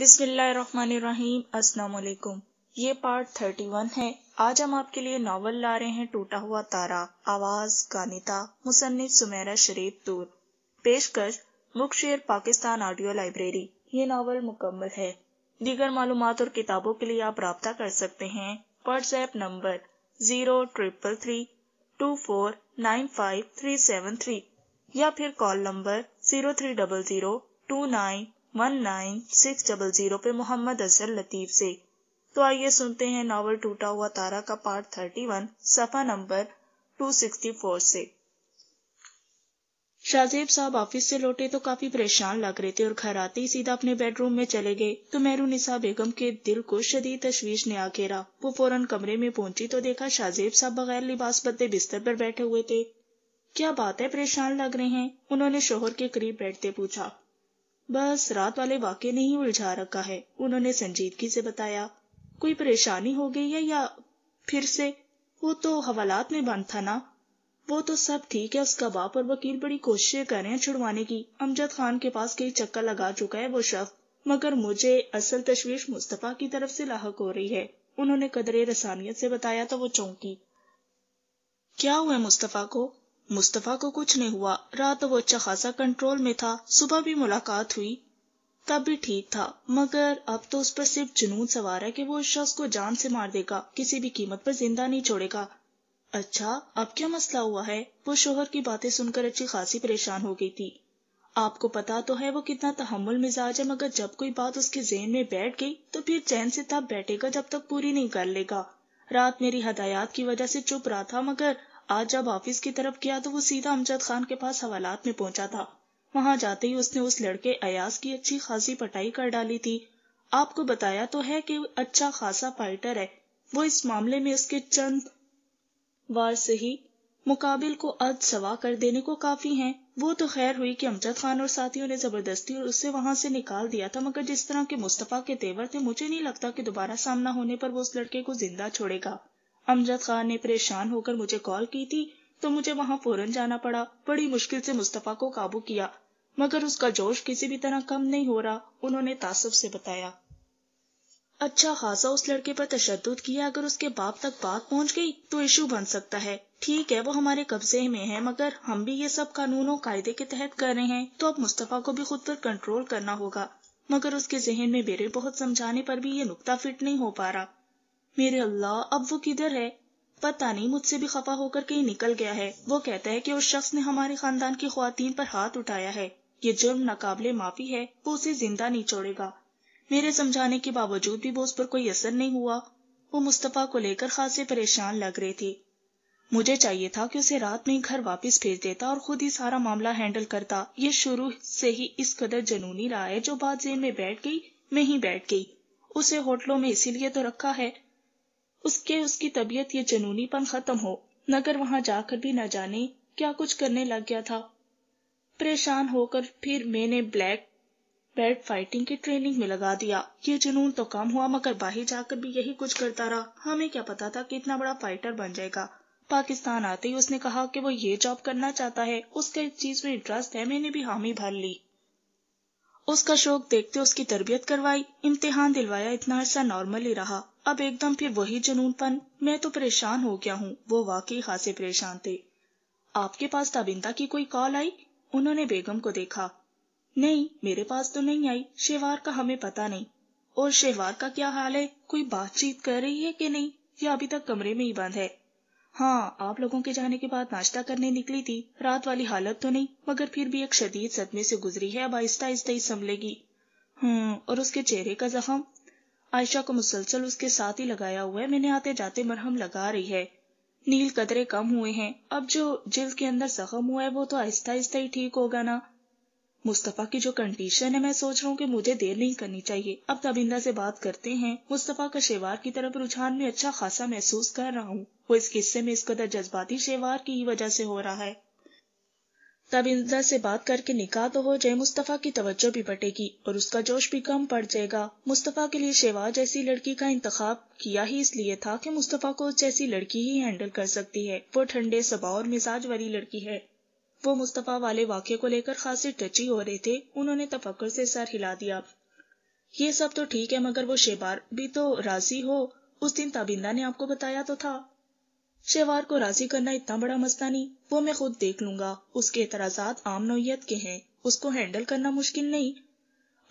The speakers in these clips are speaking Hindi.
बिस्मिल्लाहिर्रहमानिर्रहीम अस्सलाम वालेकुम ये पार्ट थर्टी वन है आज हम आपके लिए नावल ला रहे हैं टूटा हुआ तारा आवाज गानिता मुसन्फ सुमेरा शरीफ तूर पेशकश book share Pakistan audio library ये नावल मुकम्मल है दीगर मालूम और किताबों के लिए आप रहा कर सकते हैं WhatsApp number zero triple three two four nine five three seven three या फिर call number zero three double zero two nine one nine six double zero पे मोहम्मद अजहर लतीफ से तो आइए सुनते हैं नावल टूटा हुआ तारा का पार्ट थर्टी वन सफा नंबर टू सिक्सटी फोर से शाहजेब साहब ऑफिस से लौटे तो काफी परेशान लग रहे थे और घर आते ही सीधा अपने बेडरूम में चले गए तो मेहरू मेहरूनिसा बेगम के दिल को शदीद तशवीश ने आ घेरा वो फौरन कमरे में पहुंची तो देखा शाहजेब साहब बगैर लिबास बदले बिस्तर पर बैठे हुए थे क्या बात है परेशान लग रहे हैं उन्होंने शोहर के करीब बैठते पूछा बस रात वाले वाक्य ने ही उलझा रखा है उन्होंने संजीदगी से बताया कोई परेशानी हो गई है या फिर से वो तो हवालात में बंद था ना वो तो सब ठीक है उसका बाप और वकील बड़ी कोशिशें कर रहे हैं छुड़वाने की अमजद खान के पास कई चक्कर लगा चुका है वो शख्स मगर मुझे असल तशवीश मुस्तफ़ा की तरफ से लाक हो रही है उन्होंने कदरे रसानियत से बताया तो वो चौंकी क्या हुआ मुस्तफ़ा को मुस्तफ़ा को कुछ नहीं हुआ रात वो अच्छा खासा कंट्रोल में था सुबह भी मुलाकात हुई तब भी ठीक था मगर अब तो उस पर सिर्फ जुनून सवार है कि वो उस शख्स को जान से मार देगा किसी भी कीमत पर जिंदा नहीं छोड़ेगा अच्छा अब क्या मसला हुआ है वो शोहर की बातें सुनकर अच्छी खासी परेशान हो गई थी आपको पता तो है वो कितना तहमुल मिजाज है मगर जब कोई बात उसके जेन में बैठ गई तो फिर चैन से तब बैठेगा जब तक पूरी नहीं कर लेगा रात मेरी हदायत की वजह से चुप रहा था मगर आज जब ऑफिस की तरफ गया तो वो सीधा अमजद खान के पास हवालात में पहुंचा था वहां जाते ही उसने उस लड़के अयास की अच्छी खासी पटाई कर डाली थी आपको बताया तो है कि अच्छा खासा फाइटर है वो इस मामले में उसके चंद वार से ही मुकाबिल को अध सवा कर देने को काफी हैं वो तो खैर हुई कि अमजद खान और साथियों ने जबरदस्ती और उससे वहां से निकाल दिया था मगर जिस तरह के मुस्तफा के तेवर थे मुझे नहीं लगता कि दोबारा सामना होने पर वो उस लड़के को जिंदा छोड़ेगा अमजद खान ने परेशान होकर मुझे कॉल की थी तो मुझे वहाँ फौरन जाना पड़ा बड़ी मुश्किल से मुस्तफा को काबू किया मगर उसका जोश किसी भी तरह कम नहीं हो रहा उन्होंने तासब से बताया अच्छा खासा उस लड़के पर तशद किया अगर उसके बाप तक बात पहुंच गई तो इशू बन सकता है ठीक है वो हमारे कब्जे में है मगर हम भी ये सब कानूनों कायदे के तहत कर रहे हैं तो अब मुस्तफ़ा को भी खुद पर कंट्रोल करना होगा मगर उसके जहन में मेरे बहुत समझाने पर भी ये नुकता फिट नहीं हो पा रहा मेरे अल्लाह अब वो किधर है पता नहीं मुझसे भी खफा होकर कहीं निकल गया है वो कहता है कि उस शख्स ने हमारे खानदान की खुवान पर हाथ उठाया है ये जुर्म नाकाबले माफी है वो उसे जिंदा नहीं छोड़ेगा मेरे समझाने के बावजूद भी वो उस पर कोई असर नहीं हुआ वो मुस्तफ़ा को लेकर खासे परेशान लग रहे थे मुझे चाहिए था कि उसे रात में घर वापस भेज देता और खुद ही सारा मामला हैंडल करता ये शुरू से ही इस कदर जनूनी रहा है जो बात जेन में बैठ गई मैं ही बैठ गई उसे होटलों में इसीलिए तो रखा है उसके उसकी तबीयत ये जनूनीपन खत्म हो नगर वहां जाकर भी न जाने क्या कुछ करने लग गया था परेशान होकर फिर मैंने ब्लैक बेड फाइटिंग की ट्रेनिंग में लगा दिया ये जुनून तो कम हुआ मगर बाहर जाकर भी यही कुछ करता रहा हमें क्या पता था कि इतना बड़ा फाइटर बन जाएगा पाकिस्तान आते ही उसने कहा कि वो ये जॉब करना चाहता है उसका इस चीज में इंटरेस्ट है मैंने भी हामी भर ली उसका शौक देखते उसकी तरबियत करवाई इम्तिहान दिलवाया इतना अर्सा नॉर्मल ही रहा अब एकदम फिर वही जुनूनपन मैं तो परेशान हो गया हूँ वो वाकई खासे परेशान थे आपके पास ताबिंदा की कोई कॉल आई उन्होंने बेगम को देखा नहीं मेरे पास तो नहीं आई शेवार का हमें पता नहीं और शेवार का क्या हाल है कोई बातचीत कर रही है कि नहीं या अभी तक कमरे में ही बंद है हाँ आप लोगों के जाने के बाद नाश्ता करने निकली थी रात वाली हालत तो नहीं मगर फिर भी एक शदीद सदमे से गुजरी है अब आहिस्ता आहिस्ता ही संभलेगी हम्म और उसके चेहरे का जख्म आयशा को मुसलसल उसके साथ ही लगाया हुआ है मैंने आते जाते मरहम लगा रही है नील कदरे कम हुए हैं अब जो जिल्द के अंदर जख्म हुआ है वो तो आहिस्ता आहिस्ता ही ठीक होगा ना मुस्तफ़ा की जो कंडीशन है मैं सोच रहा हूँ कि मुझे देर नहीं करनी चाहिए अब तबिंदा तो से बात करते हैं मुस्तफ़ा का शेवार की तरफ रुझान में अच्छा खासा महसूस कर रहा हूँ वो इस किस्से में इस कदर जज्बाती शेवार की ही वजह से हो रहा है तब इंदिरा से बात करके निकाह तो हो जाए मुस्तफ़ा की तवज्जो भी बटेगी और उसका जोश भी कम पड़ जाएगा मुस्तफ़ा के लिए शेवा जैसी लड़की का इंतखब किया ही इसलिए था कि मुस्तफ़ा को जैसी लड़की ही हैंडल कर सकती है वो ठंडे स्वभाव और मिजाज वाली लड़की है वो मुस्तफ़ा वाले वाक्य को लेकर खासी टची हो रहे थे उन्होंने तफक्र से सर हिला दिया ये सब तो ठीक है मगर वो शेबार भी तो राजी हो उस दिन ताबिंदा ने आपको बताया तो था शेवार को राजी करना इतना बड़ा मसला नहीं वो मैं खुद देख लूंगा उसके एतराजात आम नोयत के हैं उसको हैंडल करना मुश्किल नहीं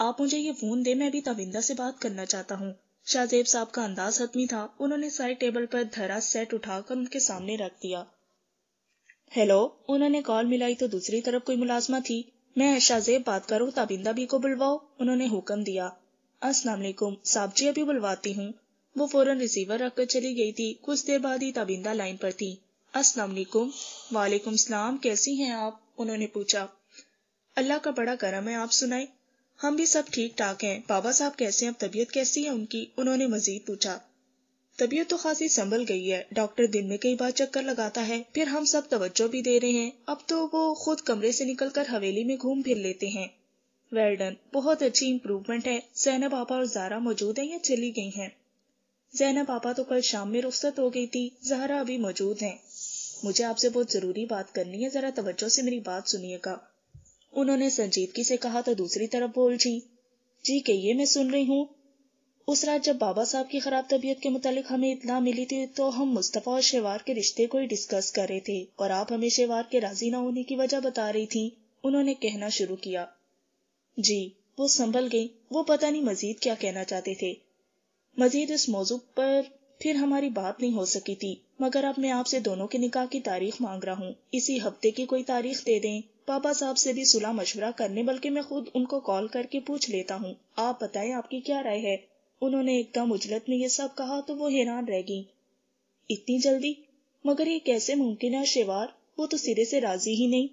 आप मुझे ये फोन दे मैं अभी तविंदा से बात करना चाहता हूँ शाहजेब साहब का अंदाज हतमी था उन्होंने साइड टेबल पर धरा सेट उठाकर उनके सामने रख दिया हेलो उन्होंने कॉल मिलाई तो दूसरी तरफ कोई मुलाजमा थी मैं शाहजेब बात करूँ ताबिंदा भी को बुलवाओ उन्होंने हुक्म दिया असलामेकुम साहब जी अभी बुलवाती हूँ वो फौरन रिसीवर रखकर चली गई थी कुछ देर बाद ही ताबिंदा लाइन पर थी असलामीकुम वालेकुम सलाम कैसी हैं आप उन्होंने पूछा अल्लाह का बड़ा करम है आप सुनाए हम भी सब ठीक ठाक हैं बाबा साहब कैसे हैं अब तबीयत कैसी है उनकी उन्होंने मजीद पूछा तबीयत तो खासी संभल गई है डॉक्टर दिन में कई बार चक्कर लगाता है फिर हम सब तवज्जो भी दे रहे हैं अब तो वो खुद कमरे से निकलकर हवेली में घूम फिर लेते हैं वेल्डन बहुत अच्छी इम्प्रूवमेंट है सैनब बाबा और जारा मौजूद है या चली गई हैं जैना पापा तो कल शाम में रुख्सत हो गई थी जहरा अभी मौजूद हैं मुझे आपसे बहुत जरूरी बात करनी है जरा तवज्जो से मेरी बात सुनिएगा उन्होंने संजीदगी से कहा तो दूसरी तरफ बोल जी जी कहिए मैं सुन रही हूँ उस रात जब बाबा साहब की खराब तबीयत के मुतालिक हमें इतना मिली थी तो हम मुस्तफ़ा और शेवार के रिश्ते को ही डिस्कस कर रहे थे और आप हमें शेवार के राजी न होने की वजह बता रही थी उन्होंने कहना शुरू किया जी वो संभल गई वो पता नहीं मजीद क्या कहना चाहते थे मजीद इस मौजू पर फिर हमारी बात नहीं हो सकी थी मगर अब मैं आपसे दोनों के निकाह की तारीख मांग रहा हूँ इसी हफ्ते की कोई तारीख दे दें पापा साहब से भी सुलह मशवरा करने बल्कि मैं खुद उनको कॉल करके पूछ लेता हूँ आप बताएं आपकी क्या राय है उन्होंने एकदम उजलत में ये सब कहा तो वो हैरान रह गई इतनी जल्दी मगर ये कैसे मुमकिन है शेवार वो तो सिरे से राजी ही नहीं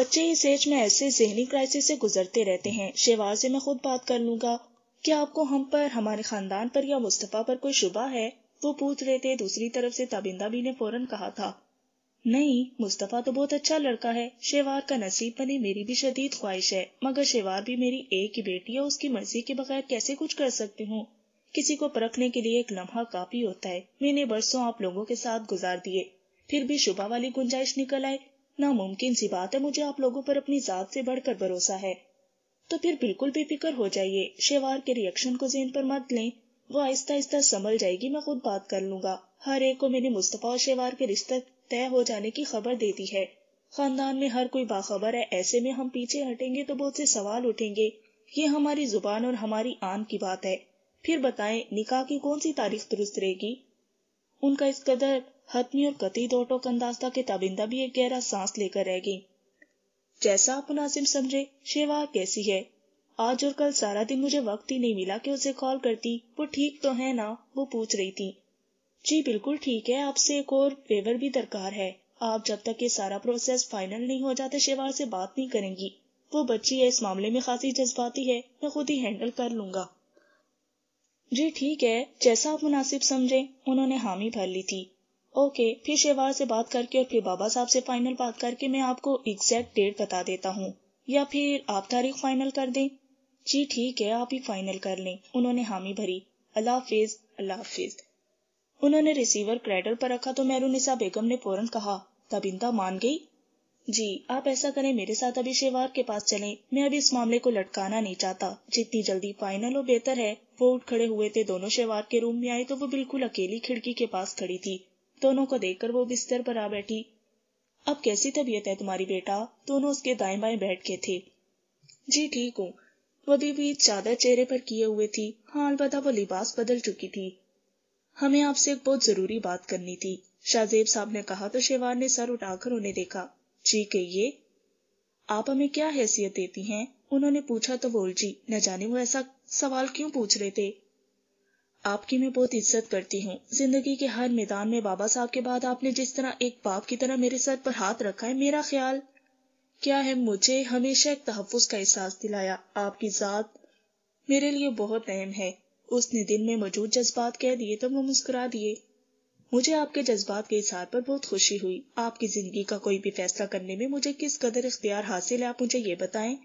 बच्चे इस एज में ऐसे जहनी क्राइसिस से गुजरते रहते हैं शेवार से मैं खुद बात कर लूंगा क्या आपको हम पर हमारे खानदान पर या मुस्तफ़ा पर कोई शुबा है वो पूछ रहे थे दूसरी तरफ से ताबिंदा भी ने फौरन कहा था नहीं मुस्तफ़ा तो बहुत अच्छा लड़का है शेवार का नसीब बने मेरी भी शदीद ख्वाहिश है मगर शेवार भी मेरी एक ही बेटी है उसकी मर्जी के बगैर कैसे कुछ कर सकती हूँ किसी को परखने के लिए एक लम्हा काफी होता है मैंने बरसों आप लोगों के साथ गुजार दिए फिर भी शुभा वाली गुंजाइश निकल आए नामुमकिन सी बात है मुझे आप लोगों पर अपनी जात से बढ़कर भरोसा है तो फिर बिल्कुल बेफिक्र हो जाइए शेवार के रिएक्शन को जेन पर मत लें वो आहिस्ता आहिस्ता संभल जाएगी मैं खुद बात कर लूंगा हर एक को मैंने मुस्तफ़ा और शेवार के रिश्ते तय हो जाने की खबर दे दी है खानदान में हर कोई बाखबर है ऐसे में हम पीछे हटेंगे तो बहुत से सवाल उठेंगे ये हमारी जुबान और हमारी आन की बात है फिर बताएं निकाह की कौन सी तारीख दुरुस्त रहेगी उनका इस कदर हतमी और कती दो टोक अंदाज था कि भी एक गहरा सांस लेकर रह गई जैसा आप मुनासिब समझे शेवा कैसी है आज और कल सारा दिन मुझे वक्त ही नहीं मिला कि उसे कॉल करती वो ठीक तो है ना वो पूछ रही थी जी बिल्कुल ठीक है आपसे एक और फेवर भी दरकार है आप जब तक ये सारा प्रोसेस फाइनल नहीं हो जाता शेवा से बात नहीं करेंगी वो बच्ची है इस मामले में खासी जज्बाती है मैं खुद ही हैंडल कर लूंगा जी ठीक है जैसा आप मुनासिब समझे उन्होंने हामी भर ली थी ओके फिर शेवार से बात करके और फिर बाबा साहब से फाइनल बात करके मैं आपको एग्जैक्ट डेट बता देता हूँ या फिर आप तारीख फाइनल कर दें जी ठीक है आप ही फाइनल कर लें उन्होंने हामी भरी अल्लाह हाफिज अल्लाह हाफिज उन्होंने रिसीवर क्रेडर पर रखा तो मेहरूनिसा बेगम ने फौरन कहा तबिंदा मान गई जी आप ऐसा करें मेरे साथ अभी शेवार के पास चलें मैं अभी इस मामले को लटकाना नहीं चाहता जितनी जल्दी फाइनल हो बेहतर है वो उठ खड़े हुए थे दोनों शेवार के रूम में आए तो वो बिल्कुल अकेली खिड़की के पास खड़ी थी दोनों को देखकर वो बिस्तर पर आ बैठी अब कैसी तबीयत है तुम्हारी बेटा दोनों उसके दाएं बाएं बैठ के थे जी ठीक हूँ वो भी चादर चेहरे पर किए हुए थी हाँ बता वो लिबास बदल चुकी थी हमें आपसे एक बहुत जरूरी बात करनी थी शाहजेब साहब ने कहा तो शेवान ने सर उठाकर उन्हें देखा जी कहिए आप हमें क्या हैसियत देती हैं उन्होंने पूछा तो बोल जी न जाने वो ऐसा सवाल क्यों पूछ रहे थे आपकी मैं बहुत इज्जत करती हूँ जिंदगी के हर मैदान में बाबा साहब के बाद आपने जिस तरह एक बाप की तरह मेरे सर पर हाथ रखा है मेरा ख्याल क्या है मुझे हमेशा एक तहफ़ का एहसास दिलाया आपकी ज़ात मेरे लिए बहुत अहम है उसने दिन में मौजूद जज्बात कह दिए तो वो मुस्कुरा दिए मुझे आपके जज्बात के इजहार पर बहुत खुशी हुई आपकी जिंदगी का कोई भी फैसला करने में मुझे किस कदर इख्तियार हासिल है आप मुझे ये बताएं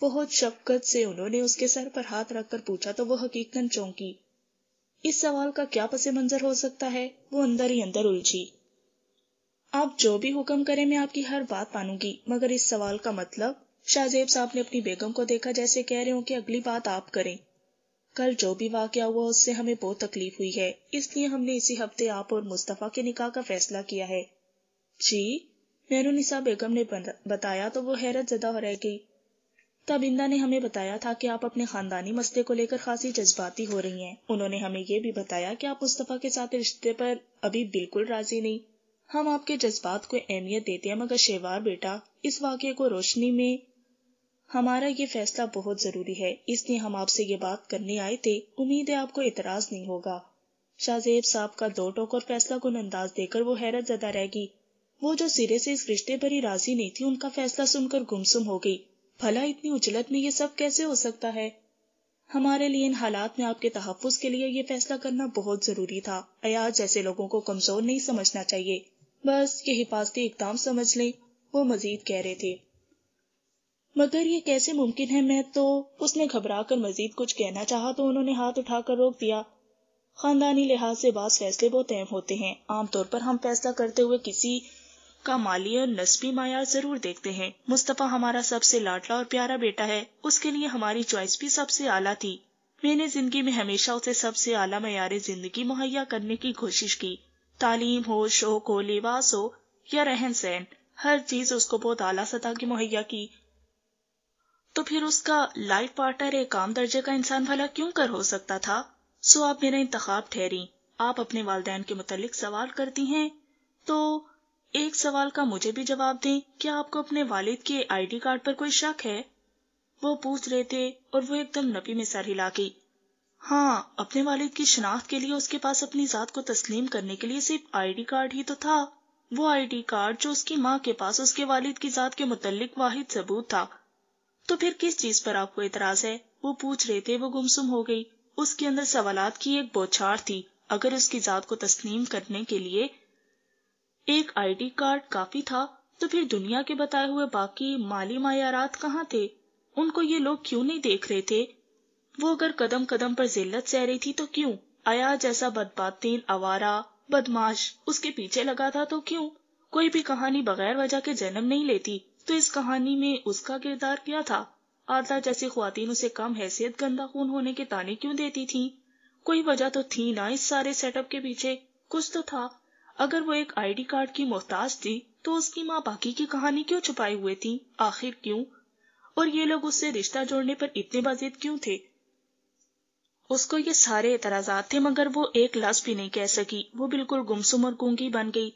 बहुत शफकत से उन्होंने उसके सर पर हाथ रखकर पूछा तो वो हकीकन चौंकी इस सवाल का क्या पसे मंजर हो सकता है वो अंदर ही अंदर उलझी आप जो भी हुक्म करें मैं आपकी हर बात मानूंगी मगर इस सवाल का मतलब शाहजेब साहब ने अपनी बेगम को देखा जैसे कह रहे हो कि अगली बात आप करें कल जो भी वाक्य हुआ उससे हमें बहुत तकलीफ हुई है इसलिए हमने इसी हफ्ते आप और मुस्तफ़ा के निकाह का फैसला किया है जी मेरू निशा बेगम ने बताया तो वो हैरत ज़दा हो रह गई तब इंदा ने हमें बताया था कि आप अपने खानदानी मसले को लेकर खासी जज्बाती हो रही हैं। उन्होंने हमें ये भी बताया कि आप मुस्तफ़ा के साथ रिश्ते पर अभी बिल्कुल राजी नहीं हम आपके जज्बात को अहमियत देते हैं मगर शेवार बेटा इस वाक्य को रोशनी में हमारा ये फैसला बहुत ज़रूरी है इसलिए हम आपसे ये बात करने आए थे उम्मीद है आपको इतराज़ नहीं होगा शाहजेब साहब का दो टोक और फैसला को अंदाज देकर वो हैरत ज़दा रहेगी वो जो सिरे से इस रिश्ते पर ही राजी नहीं थी उनका फैसला सुनकर गुमसुम हो गई भला इतनी उजलत में ये सब कैसे हो सकता है हमारे लिए इन हालात में आपके तहफ़ के लिए ये फैसला करना बहुत ज़रूरी था अयाज जैसे लोगों को कमज़ोर नहीं समझना चाहिए बस ये हिफाजती इकदाम समझ लें वो मजीद कह रहे थे मगर ये कैसे मुमकिन है मैं तो उसने घबरा कर मजीद कुछ कहना चाहा तो उन्होंने हाथ उठाकर रोक दिया खानदानी लिहाज से बास फैसले बहुत अहम होते हैं आमतौर पर हम फैसला करते हुए किसी का माली और नस्बी मायार जरूर देखते हैं मुस्तफ़ा हमारा सबसे लाडला और प्यारा बेटा है उसके लिए हमारी चॉइस भी सबसे आला थी मैंने जिंदगी में हमेशा उसे सबसे आला मैार जिंदगी मुहैया करने की कोशिश की तालीम हो शौक हो लिबास हो या रहन सहन हर चीज उसको बहुत आला सतह की मुहैया की तो फिर उसका लाइफ पार्टनर एक आम दर्जे का इंसान भला क्यों कर हो सकता था सो आप मेरा इंतखब ठहरी आप अपने वालदेन के मुतालिक सवाल करती हैं तो एक सवाल का मुझे भी जवाब दें क्या आपको अपने वालिद के आईडी कार्ड पर कोई शक है वो पूछ रहे थे और वो एकदम नपी में सर हिला गई हाँ अपने वालिद की शनाख्त के लिए उसके पास अपनी जात को तस्लीम करने के लिए सिर्फ आईडी कार्ड ही तो था वो आईडी कार्ड जो उसकी माँ के पास उसके वालिद की जात के मुतलिक वाहिद सबूत था तो फिर किस चीज पर आपको एतराज है वो पूछ रहे थे वो गुमसुम हो गई उसके अंदर सवालात की एक बौछार थी अगर उसकी जात को तस्लीम करने के लिए एक आईडी कार्ड काफी था तो फिर दुनिया के बताए हुए बाकी माली मायारात कहाँ थे उनको ये लोग क्यों नहीं देख रहे थे वो अगर कदम कदम पर जिल्लत सह रही थी तो क्यों आया जैसा बदबातीन आवारा बदमाश उसके पीछे लगा था तो क्यों कोई भी कहानी बगैर वजह के जन्म नहीं लेती तो इस कहानी में उसका किरदार क्या था आदला जैसी खुवान उसे कम हैसियत गंदा खून होने के ताने क्यों देती थी कोई वजह तो थी ना इस सारे सेटअप के पीछे कुछ तो था अगर वो एक आईडी कार्ड की मोहताज थी तो उसकी माँ बाकी की कहानी क्यों छुपाई हुए थी आखिर क्यों और ये लोग उससे रिश्ता जोड़ने पर इतने बाजिद क्यों थे उसको ये सारे एतराजात थे मगर वो एक लफ्ज भी नहीं कह सकी वो बिल्कुल गुमसुम और गूंगी बन गई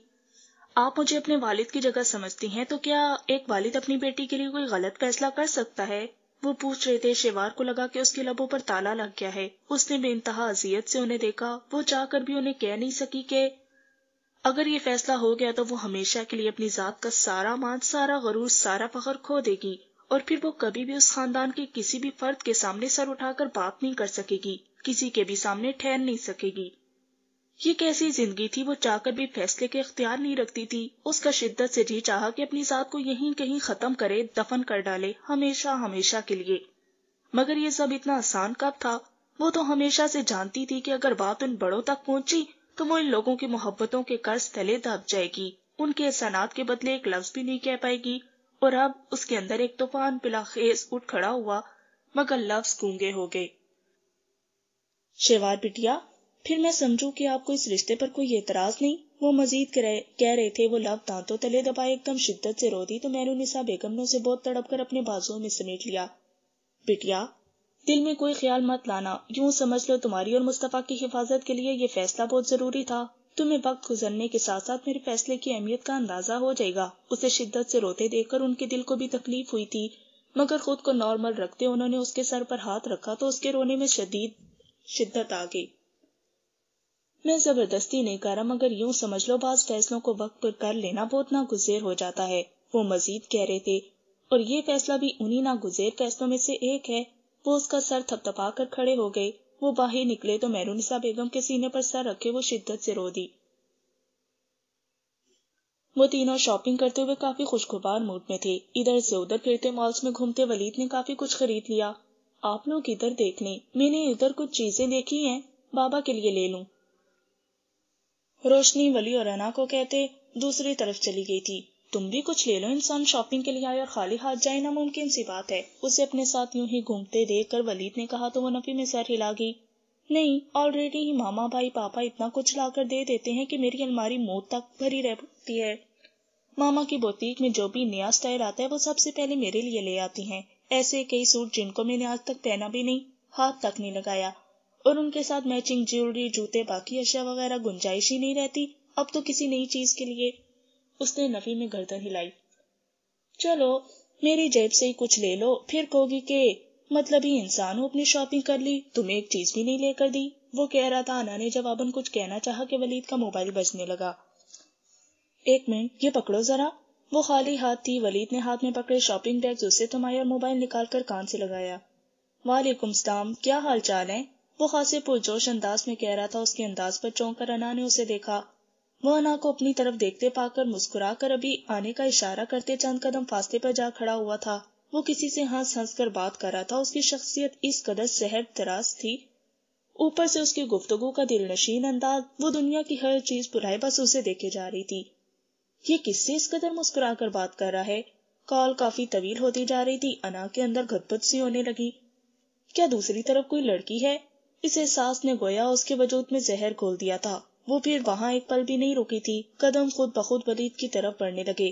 आप मुझे अपने वालिद की जगह समझती हैं तो क्या एक वालिद अपनी बेटी के लिए कोई गलत फैसला कर सकता है वो पूछ रहे थे शेवार को लगा कि उसके लबों पर ताला लग गया है उसने बेानतहा अजियत से उन्हें देखा वो चाहकर भी उन्हें कह नहीं सकी कि अगर ये फैसला हो गया तो वो हमेशा के लिए अपनी जात का सारा मान सारा गरूर सारा फखर खो देगी और फिर वो कभी भी उस खानदान के किसी भी फर्द के सामने सर उठाकर बात नहीं कर सकेगी किसी के भी सामने ठहर नहीं सकेगी ये कैसी जिंदगी थी वो चाहकर भी फैसले के अख्तियार नहीं रखती थी उसका शिद्दत से जी चाह कि अपनी जात को यहीं कहीं खत्म करे दफन कर डाले हमेशा हमेशा के लिए मगर ये सब इतना आसान कब था वो तो हमेशा से जानती थी कि अगर बात उन बड़ों तक पहुंची तुम इन लोगों की मोहब्बतों के कर्ज तले दब जाएगी उनके सनात के बदले एक लफ्ज भी नहीं कह पाएगी और अब उसके अंदर एक तूफान पिलाखेज उठ खड़ा हुआ मगर लफ्ज गूंगे हो गए शेवार बिटिया फिर मैं समझू कि आपको इस रिश्ते पर कोई एतराज नहीं वो मजीद कह रहे थे वो लव दांतों तले दबाए एकदम शिद्दत से रो दी तो मैंने उन्हें बेगम ने उसे बहुत तड़प कर अपने बाजुओं में समेट लिया बिटिया दिल में कोई ख्याल मत लाना यूँ समझ लो तुम्हारी और मुस्तफ़ा की हिफाजत के लिए ये फैसला बहुत जरूरी था तुम्हें वक्त गुजरने के साथ साथ मेरे फैसले की अहमियत का अंदाजा हो जाएगा उसे शिद्दत से रोते देखकर उनके दिल को भी तकलीफ हुई थी मगर खुद को नॉर्मल रखते उन्होंने उसके सर पर हाथ रखा तो उसके रोने में शदीद शिद्दत आ गई मैं जबरदस्ती नहीं कर रहा मगर यूँ समझ लो बाज फैसलों को वक्त पर कर लेना बहुत नागुजेर हो जाता है वो मजीद कह रहे थे और ये फैसला भी उन्हीं नागुजेर फैसलों में से एक है वो उसका सर थपथपा कर खड़े हो गए वो बाहर निकले तो मैरूनिसा बेगम के सीने पर सर रखे वो शिद्दत से रो दी वो तीनों शॉपिंग करते हुए काफी खुशखबार मूड में थे इधर से उधर फिरते मॉल्स में घूमते वलीद ने काफी कुछ खरीद लिया आप लोग इधर देख लें मैंने इधर कुछ चीजें देखी हैं बाबा के लिए ले लूं रोशनी वली और अना को कहते दूसरी तरफ चली गई थी तुम भी कुछ ले लो इंसान शॉपिंग के लिए आए और खाली हाथ जाए नामुमकिन सी बात है उसे अपने साथ यूं ही घूमते देख कर वलीद ने कहा तो वो नफी में सर हिला गई नहीं ऑलरेडी ही मामा भाई पापा इतना कुछ लाकर दे देते हैं कि मेरी अलमारी मौत तक भरी रहती है मामा की बोतीक में जो भी नया स्टाइल आता है वो सबसे पहले मेरे लिए ले आती हैं ऐसे कई सूट जिनको मैंने आज तक पहना भी नहीं हाथ तक नहीं लगाया और उनके साथ मैचिंग ज्वेलरी जूते बाकी अशिया वगैरह गुंजाइश ही नहीं रहती अब तो किसी नई चीज के लिए उसने नफी में गर्दन हिलाई चलो मेरी जेब से ही कुछ ले लो फिर कहोगी के मतलब ही इंसान हो अपनी शॉपिंग कर ली तुम्हें एक चीज भी नहीं लेकर दी वो कह रहा था अना ने जवाबन कुछ कहना चाहा कि वलीद का मोबाइल बजने लगा एक मिनट ये पकड़ो जरा वो खाली हाथ थी वलीद ने हाथ में पकड़े शॉपिंग बैग उससे थमाया और मोबाइल निकालकर कान से लगाया वालेकुम सलाम क्या हाल चाल है वो खासे पुरजोश अंदाज में कह रहा था उसके अंदाज पर चौंक कर अना ने उसे देखा मोहना को अपनी तरफ देखते पाकर मुस्कुराकर अभी आने का इशारा करते चंद कदम फास्ते पर जा खड़ा हुआ था वो किसी से हंस हंस कर बात कर रहा था उसकी शख्सियत इस कदर शहर तराज थी ऊपर से उसकी गुफ्तगु का दिल नशीन अंदाज वो दुनिया की हर चीज बुराई बस उसे देखे जा रही थी ये किससे इस कदर मुस्कुरा कर बात कर रहा है कॉल काफी तवील होती जा रही थी अना के अंदर घटपट सी होने लगी क्या दूसरी तरफ कोई लड़की है इस एहसास ने गोया उसके वजूद में जहर खोल दिया था वो फिर वहाँ एक पल भी नहीं रुकी थी कदम खुद बखुद वलीद की तरफ बढ़ने लगे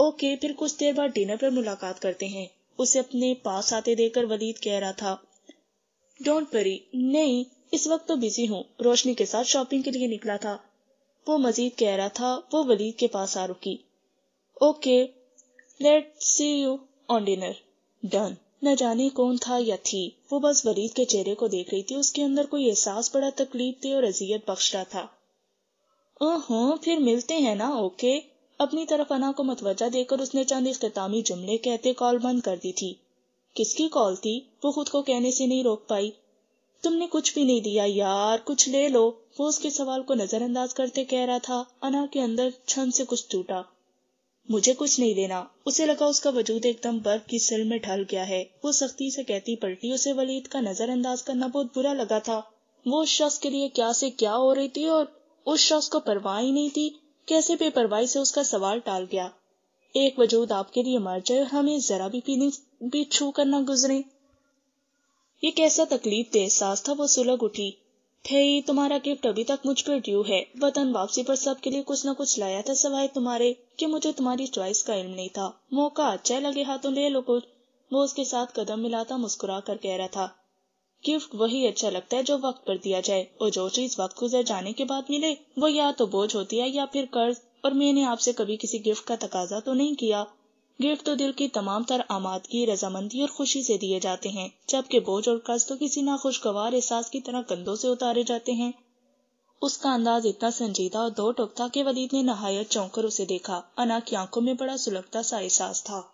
ओके फिर कुछ देर बाद डिनर पर मुलाकात करते हैं उसे अपने पास आते कर वलीद कह रहा था डोंट वरी नहीं इस वक्त तो बिजी हूँ रोशनी के साथ शॉपिंग के लिए निकला था वो मजीद कह रहा था वो वलीद के पास आ रुकी okay let see you on dinner done न जाने कौन था या थी वो बस वलीद के चेहरे को देख रही थी उसके अंदर कोई एहसास बड़ा तकलीफ थे और अजियत बख्श रहा था हाँ फिर मिलते हैं ना ओके अपनी तरफ अना को मतवजा देकर उसने चंद अख्तामी जुमले कहते कॉल बंद कर दी थी किसकी कॉल थी वो खुद को कहने से नहीं रोक पाई तुमने कुछ भी नहीं दिया यार कुछ ले लो वो उसके सवाल को नजरअंदाज करते कह रहा था अना के अंदर छन से कुछ टूटा मुझे कुछ नहीं देना उसे लगा उसका वजूद एकदम बर्फ की सिल में ढल गया है वो सख्ती से कहती पलटी उसे वलीद का नजरअंदाज करना बहुत बुरा लगा था वो उस शख्स के लिए क्या से क्या हो रही थी और उस शख्स को परवाह ही नहीं थी कैसे बेपरवाही से उसका सवाल टाल गया एक वजूद आपके लिए मर जाए हमें जरा भी पीने भी छू कर ना गुजरे ये कैसा तकलीफ दे एहसास था वो सुलग उठी थे तुम्हारा गिफ्ट अभी तक मुझ पर ड्यू है वतन वापसी पर सबके लिए कुछ ना कुछ लाया था सवाए तुम्हारे कि मुझे तुम्हारी चॉइस का इल्म नहीं था मौका अच्छा लगे हाथों ले लो कुछ वो उसके साथ कदम मिलाता मुस्कुरा कर कह रहा था गिफ्ट वही अच्छा लगता है जो वक्त पर दिया जाए और जो चीज वक्त गुजर जाने के बाद मिले वो या तो बोझ होती है या फिर कर्ज और मैंने आपसे कभी किसी गिफ्ट का तकाजा तो नहीं किया गिफ्ट तो दिल की तमाम तर आमादगी रजामंदी और खुशी से दिए जाते हैं जबकि बोझ और कर्ज तो किसी नाखुशगवार एहसास की तरह कंधों से उतारे जाते हैं उसका अंदाज इतना संजीदा और दो टोक था कि वलीद ने नहायत कर उसे देखा अना की आंखों में बड़ा सुलगता सा एहसास था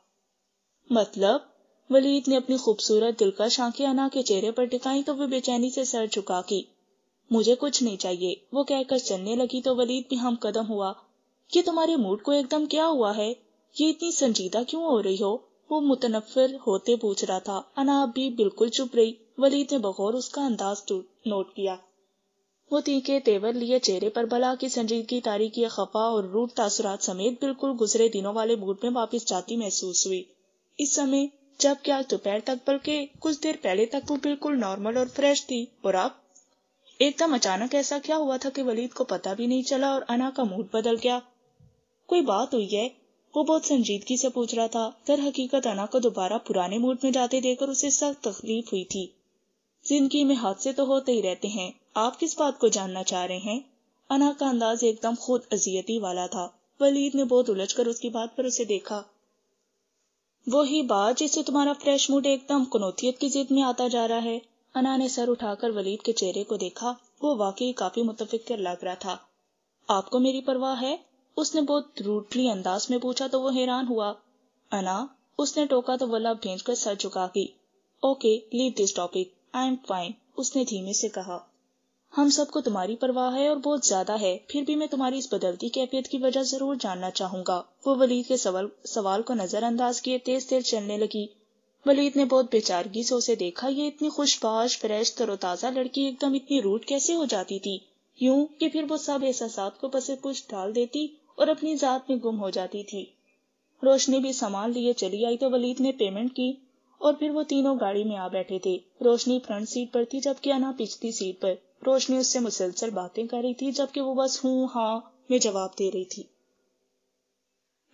मतलब वलीद ने अपनी खूबसूरत दिलकश आंखें अना के चेहरे पर टिकाई तो वह बेचैनी से सर झुका की मुझे कुछ नहीं चाहिए वो कहकर चलने लगी तो वलीद भी हम कदम हुआ ये तुम्हारे मूड को एकदम क्या हुआ है ये इतनी संजीदा क्यों हो रही हो वो मुतनफर होते पूछ रहा था अना अब भी बिल्कुल चुप रही वलीद ने बगौर उसका अंदाज तो नोट किया वो तीखे तेवर लिए चेहरे पर भला की संजीदगी तारीखी खफा और रूट तासुरात समेत बिल्कुल गुजरे दिनों वाले मूड में वापस जाती महसूस हुई इस समय जब क्या दोपहर तक बल्कि कुछ देर पहले तक वो बिल्कुल नॉर्मल और फ्रेश थी और अब एकदम अचानक ऐसा क्या हुआ था कि वलीद को पता भी नहीं चला और अना का मूड बदल गया कोई बात हुई है वो बहुत संजीदगी से पूछ रहा था दर हकीकत अना को दोबारा पुराने मूड में जाते देखकर उसे सख्त तकलीफ हुई थी जिंदगी में हादसे तो होते ही रहते हैं आप किस बात को जानना चाह रहे हैं अना का अंदाज एकदम खुद अजियती वाला था वलीद ने बहुत उलझकर उसकी बात पर उसे देखा वही बात जिससे तुम्हारा फ्रेश मूड एकदम कुनौतियत की जिद में आता जा रहा है अना ने सर उठाकर वलीद के चेहरे को देखा वो वाकई काफी मुतफिकर लग रहा था आपको मेरी परवाह है उसने बहुत रूटली अंदाज में पूछा तो वो हैरान हुआ अना उसने टोका तो वल्ला भेज कर सर झुका की okay leave this topic I am fine उसने धीमे से कहा हम सबको तुम्हारी परवाह है और बहुत ज्यादा है फिर भी मैं तुम्हारी इस बदलती कैफियत की वजह जरूर जानना चाहूंगा वो वलीद के सवाल सवाल को नजरअंदाज किए तेज तेज चलने लगी वलीद ने बहुत बेचारगी से उसे देखा ये इतनी खुशबाश फ्रेश तरोताजा लड़की एकदम इतनी रूट कैसे हो जाती थी यूं कि फिर वो सब एहसास को बसे कुछ डाल देती और अपनी जात में गुम हो जाती थी रोशनी भी सामान लिए चली आई तो वलीद ने पेमेंट की और फिर वो तीनों गाड़ी में आ बैठे थे रोशनी फ्रंट सीट पर थी जबकि अना पिछली सीट पर रोशनी उससे मुसलसल बातें कर रही थी जबकि वो बस हूं हाँ में जवाब दे रही थी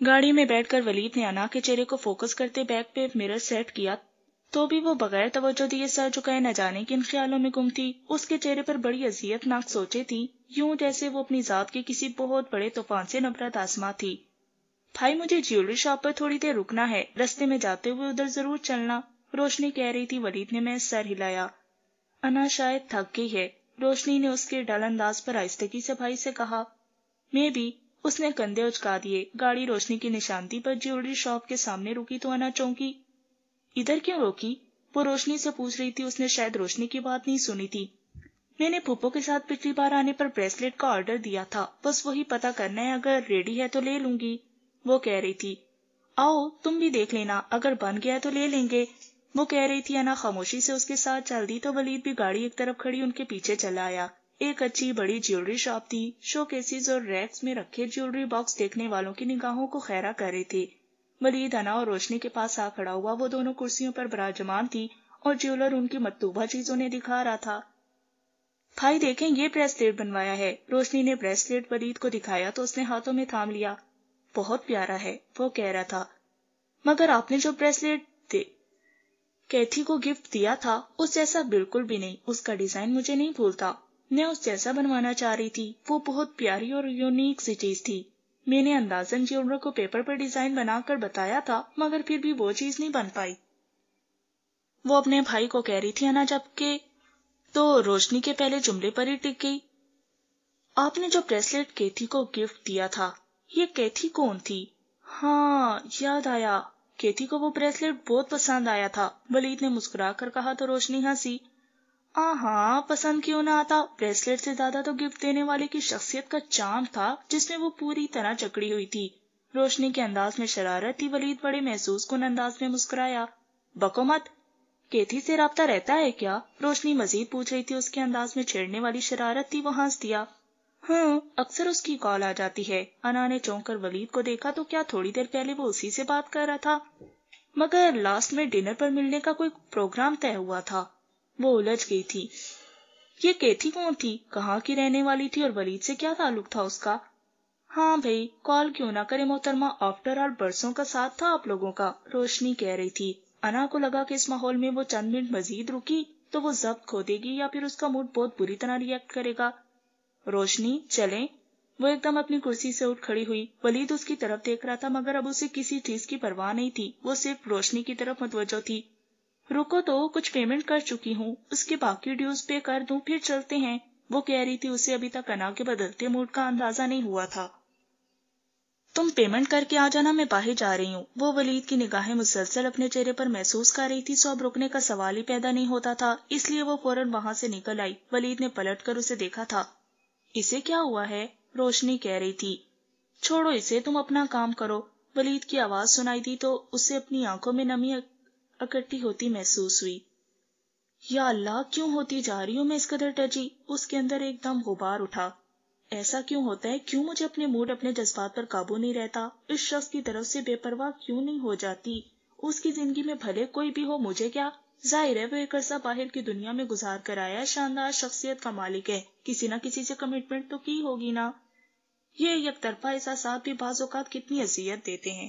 गाड़ी में बैठकर वलीद ने अना के चेहरे को फोकस करते बैग पे मिरर सेट किया तो भी वो बगैर तवज्जो दिए सर झुकाए न जाने किन ख्यालों में गुम थी उसके चेहरे पर बड़ी अजियतनाक सोचे थी यूं जैसे वो अपनी जात के किसी बहुत बड़े तूफान से नफरत आसमा थी भाई मुझे ज्वेलरी शॉप पर थोड़ी देर रुकना है रस्ते में जाते हुए उधर जरूर चलना रोशनी कह रही थी वलीद ने मैं सर हिलाया अना शायद थक गई है रोशनी ने उसके डल अंदाज पर आहिस्तगी से भाई से कहा मैं भी उसने कंधे उचका दिए गाड़ी रोशनी की निशानती पर ज्वेलरी शॉप के सामने रुकी तो आना चौंकी इधर क्यों रोकी वो रोशनी से पूछ रही थी उसने शायद रोशनी की बात नहीं सुनी थी मैंने पुप्पो के साथ पिछली बार आने पर ब्रेसलेट का ऑर्डर दिया था बस वही पता करना है अगर रेडी है तो ले लूंगी वो कह रही थी आओ तुम भी देख लेना अगर बन गया तो ले लेंगे वो कह रही थी अना खामोशी से उसके साथ चल दी तो वलीद भी गाड़ी एक तरफ खड़ी उनके पीछे चला आया एक अच्छी बड़ी ज्वेलरी शॉप थी शो केसेस और रैक्स में रखे ज्वेलरी बॉक्स देखने वालों की निगाहों को खैरा कर रही थी वलीद अना और रोशनी के पास आ खड़ा हुआ वो दोनों कुर्सियों पर बराजमान थी और ज्वेलर उनकी मतलूबा चीजों ने दिखा रहा था भाई देखें ये ब्रेसलेट बनवाया है रोशनी ने ब्रेसलेट वलीद को दिखाया तो उसने हाथों में थाम लिया बहुत प्यारा है वो कह रहा था मगर आपने जो ब्रेसलेट कैथी को गिफ्ट दिया था उस जैसा बिल्कुल भी नहीं उसका डिजाइन मुझे नहीं भूलता मैं उस जैसा बनवाना चाह रही थी वो बहुत प्यारी और यूनिक सी चीज थी मैंने अंदाजन ज्वेलर को पेपर पर डिजाइन बनाकर बताया था मगर फिर भी वो चीज नहीं बन पाई वो अपने भाई को कह रही थी ना जबकि तो रोशनी के पहले जुमले पर ही टिक गई आपने जो ब्रेसलेट कैथी को गिफ्ट दिया था ये कैथी कौन थी हाँ याद आया केथी को वो ब्रेसलेट बहुत पसंद आया था वलीद ने मुस्कुरा कर कहा तो रोशनी हंसी हाँ पसंद क्यों ना आता ब्रेसलेट से ज्यादा तो गिफ्ट देने वाले की शख्सियत का चांद था जिसमें वो पूरी तरह चकड़ी हुई थी रोशनी के अंदाज में शरारत थी वलीद बड़े महसूस कन अंदाज में मुस्कुराया बको मत केथी से रबता रहता है क्या रोशनी मजीद पूछ रही थी उसके अंदाज में छेड़ने वाली शरारत थी वो हंस दिया हाँ अक्सर उसकी कॉल आ जाती है अना ने चौंक कर वलीद को देखा तो क्या थोड़ी देर पहले वो उसी से बात कर रहा था मगर लास्ट में डिनर पर मिलने का कोई प्रोग्राम तय हुआ था वो उलझ गई थी ये केथी कौन थी कहाँ की रहने वाली थी और वलीद से क्या ताल्लुक था उसका हाँ भाई कॉल क्यों ना करे मोहतरमा आफ्टर ऑल बरसों का साथ था आप लोगों का रोशनी कह रही थी अना को लगा कि इस माहौल में वो चंद मिनट मजीद रुकी तो वो जब्त खो देगी या फिर उसका मूड बहुत बुरी तरह रिएक्ट करेगा रोशनी चले वो एकदम अपनी कुर्सी से उठ खड़ी हुई वलीद उसकी तरफ देख रहा था मगर अब उसे किसी चीज की परवाह नहीं थी वो सिर्फ रोशनी की तरफ मतवजो थी रुको तो कुछ पेमेंट कर चुकी हूँ उसके बाकी ड्यूज पे कर दू फिर चलते हैं वो कह रही थी उसे अभी तक अना के बदलते मूड का अंदाजा नहीं हुआ था तुम पेमेंट करके आ जाना मैं बाहर जा रही हूँ वो वलीद की निगाहें मुसलसल अपने चेहरे पर महसूस कर रही थी सो अब रुकने का सवाल ही पैदा नहीं होता था इसलिए वो फौरन वहां से निकल आई वलीद ने पलट कर उसे देखा था इसे क्या हुआ है रोशनी कह रही थी छोड़ो इसे तुम अपना काम करो वलीद की आवाज सुनाई दी तो उसे अपनी आंखों में नमी इकट्ठी होती महसूस हुई या अल्लाह क्यों होती जा रही हूं मैं इस कदर टची उसके अंदर एकदम गुबार उठा ऐसा क्यों होता है क्यों मुझे अपने मूड अपने जज्बात पर काबू नहीं रहता इस शख्स की तरफ से बेपरवाह क्यों नहीं हो जाती उसकी जिंदगी में भले कोई भी हो मुझे क्या जाहिर है वो एक अर्सा बाहर की दुनिया में गुजार कर आया शानदार शख्सियत का मालिक है किसी ना किसी से कमिटमेंट तो की होगी ना ये एक तरफा एहसास भी बाजात कितनी अजियत देते हैं